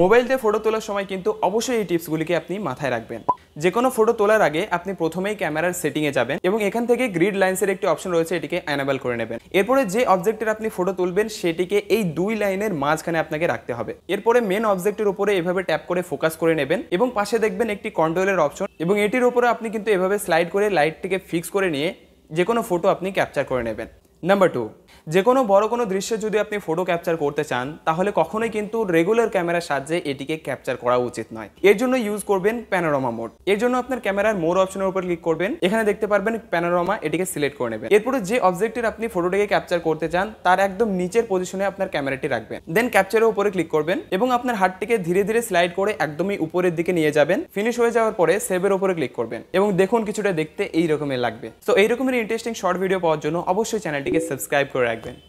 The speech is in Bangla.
মোবাইল দিয়ে ফটো তোলার সময় কিন্তু অবশ্যই এই টিপসগুলিকে আপনি মাথায় রাখবেন যে কোনো ফটো তোলার আগে আপনি প্রথমেই ক্যামেরার সেটিংয়ে যাবেন এবং এখান থেকে গ্রিড লাইন্সের একটি অপশন রয়েছে এটিকে অ্যানাবেল করে নেবেন এরপরে যে অবজেক্টের আপনি ফটো তুলবেন সেটিকে এই দুই লাইনের মাঝখানে আপনাকে রাখতে হবে এরপরে মেন অবজেক্টের উপরে এভাবে ট্যাপ করে ফোকাস করে নেবেন এবং পাশে দেখবেন একটি কন্ট্রোলের অপশন এবং এটির উপরে আপনি কিন্তু এভাবে স্লাইড করে লাইটটিকে ফিক্স করে নিয়ে যে কোনো ফটো আপনি ক্যাপচার করে নেবেন নাম্বার টু যে কোনো বড় কোনো দৃশ্যে যদি আপনি ফটো ক্যাপচার করতে চান তাহলে কখনোই কিন্তু রেগুলার ক্যামেরার সাহায্যে এটিকে ক্যাপচার করা উচিত নয় এর জন্য ইউজ করবেন প্যানোরামা মোড এর জন্য আপনার ক্যামেরার মোড় অপশনের উপর ক্লিক করবেন এখানে দেখতে পারবেন প্যানোরামা এটিকে সিলেক্ট করে নেবেন এরপরে যে অবজেক্টের আপনি ফটোটাকে ক্যাপচার করতে চান তার একদম নিচের পজিশনে আপনার ক্যামেরাটি রাখবেন দেন ক্যাপচারের উপরে ক্লিক করবেন এবং আপনার হাতটিকে ধীরে ধীরে স্লাইড করে একদমই উপরের দিকে নিয়ে যাবেন ফিনিশ হয়ে যাওয়ার পরে সেভের উপরে ক্লিক করবেন এবং দেখুন কিছুটা দেখতে এই রকমের লাগবে তো এই রকমের ইন্টারেস্টিং শর্ট ভিডিও পাওয়ার জন্য অবশ্যই চ্যানেলটি সবটিকে সাবস্ক্রাইব করে রাখবেন